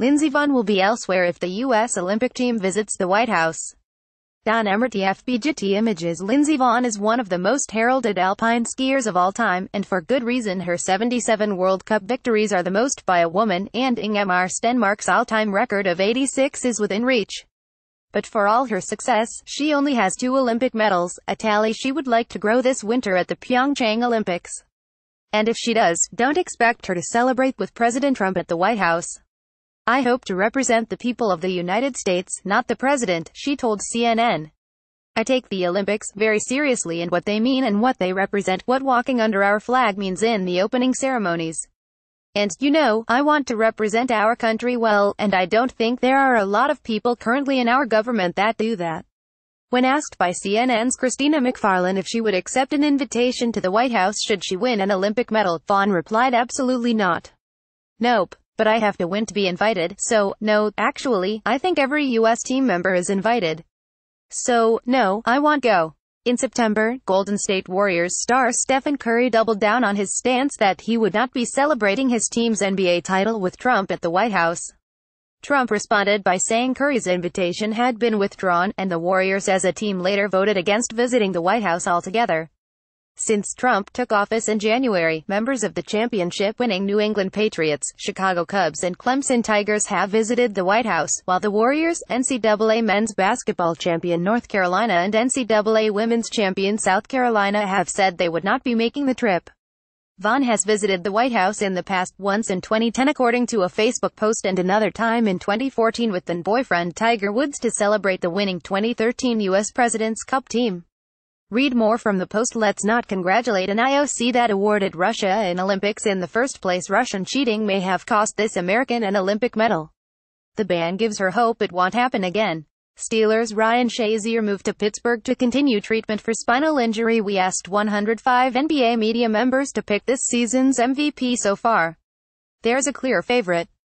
Lindsey Vonn will be elsewhere if the U.S. Olympic team visits the White House. Don Emmerty, FBGT Images Lindsey Vonn is one of the most heralded alpine skiers of all time, and for good reason her 77 World Cup victories are the most by a woman, and Ingemar Stenmark's all-time record of 86 is within reach. But for all her success, she only has two Olympic medals, a tally she would like to grow this winter at the Pyeongchang Olympics. And if she does, don't expect her to celebrate with President Trump at the White House. I hope to represent the people of the United States, not the president, she told CNN. I take the Olympics very seriously and what they mean and what they represent, what walking under our flag means in the opening ceremonies. And, you know, I want to represent our country well, and I don't think there are a lot of people currently in our government that do that. When asked by CNN's Christina McFarlane if she would accept an invitation to the White House should she win an Olympic medal, Fawn replied absolutely not. Nope but I have to win to be invited, so, no, actually, I think every US team member is invited. So, no, I want go. In September, Golden State Warriors star Stephen Curry doubled down on his stance that he would not be celebrating his team's NBA title with Trump at the White House. Trump responded by saying Curry's invitation had been withdrawn, and the Warriors as a team later voted against visiting the White House altogether. Since Trump took office in January, members of the championship-winning New England Patriots, Chicago Cubs and Clemson Tigers have visited the White House, while the Warriors, NCAA men's basketball champion North Carolina and NCAA women's champion South Carolina have said they would not be making the trip. Vaughn has visited the White House in the past once in 2010 according to a Facebook post and another time in 2014 with then boyfriend Tiger Woods to celebrate the winning 2013 U.S. President's Cup team. Read more from the post Let's not congratulate an IOC that awarded Russia an Olympics in the first place Russian cheating may have cost this American an Olympic medal. The ban gives her hope it won't happen again. Steelers Ryan Shazier moved to Pittsburgh to continue treatment for spinal injury we asked 105 NBA media members to pick this season's MVP so far. There's a clear favorite.